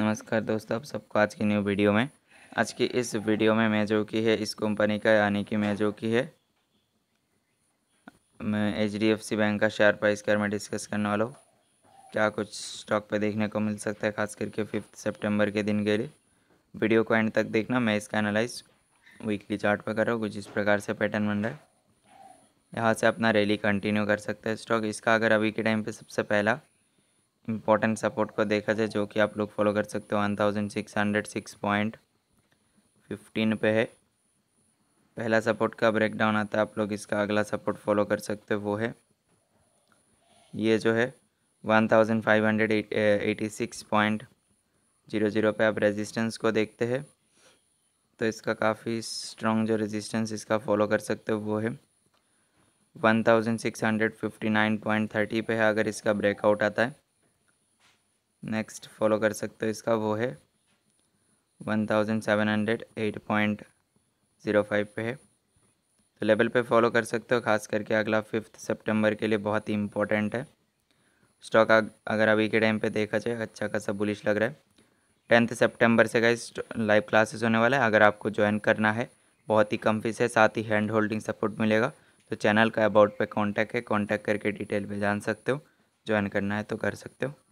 नमस्कार दोस्तों आप सबको आज की न्यू वीडियो में आज की इस वीडियो में मैं जो की है इस कंपनी का यानी कि मैं जो की है मैं H D F C bank का शेयर प्राइस के में डिस्कस करने वाला हूँ क्या कुछ स्टॉक पे देखने को मिल सकता है खास करके फिफ्थ सेप्टेम्बर के दिन के लिए वीडियो को एंड तक देखना मैं इसका एनालाइज वीकली चार्ट पर कर रहा हूँ कुछ इस प्रकार से पैटर्न बन रहा है यहाँ से अपना रैली कंटिन्यू कर सकते हैं स्टॉक इसका अगर अभी के टाइम पे सबसे पहला इम्पोर्टेंट सपोर्ट को देखा जाए जो कि आप लोग फॉलो कर सकते हो one thousand six hundred six point fifteen पे है पहला सपोर्ट का ब्रेकडाउन आता है आप लोग इसका अगला सपोर्ट फॉलो कर सकते हो वो है ये जो है one thousand five hundred eighty six point zero zero पे आप रेजिस्टेंस को देखते हैं तो इसका काफ़ी स्ट्रॉन्ग जो रेजिस्टेंस इसका फॉलो कर सकते हो वो है one thousand six hundred fifty nine point thirty पे है अगर इसका ब्रेकआउट आता है नेक्स्ट फॉलो कर सकते हो इसका वो है one thousand seven hundred eight point zero five पे है तो लेवल पे फॉलो कर सकते हो खास करके अगला फिफ्थ सितंबर के लिए बहुत ही इंपॉर्टेंट है स्टॉक अगर अभी के टाइम पे देखा जाए अच्छा खासा बुलिश लग रहा है टेंथ सितंबर से गाइस लाइव क्लासेस होने वाला है अगर आपको ज्वाइन करना है बहुत ही कम फीस है साथ ही हैंड होल्डिंग सपोर्ट मिलेगा तो चैनल का अबाउट पे कांटेक्ट है कांटेक्ट करके डिटेल पर जान सकते हो ज्वाइन करना है तो कर सकते हो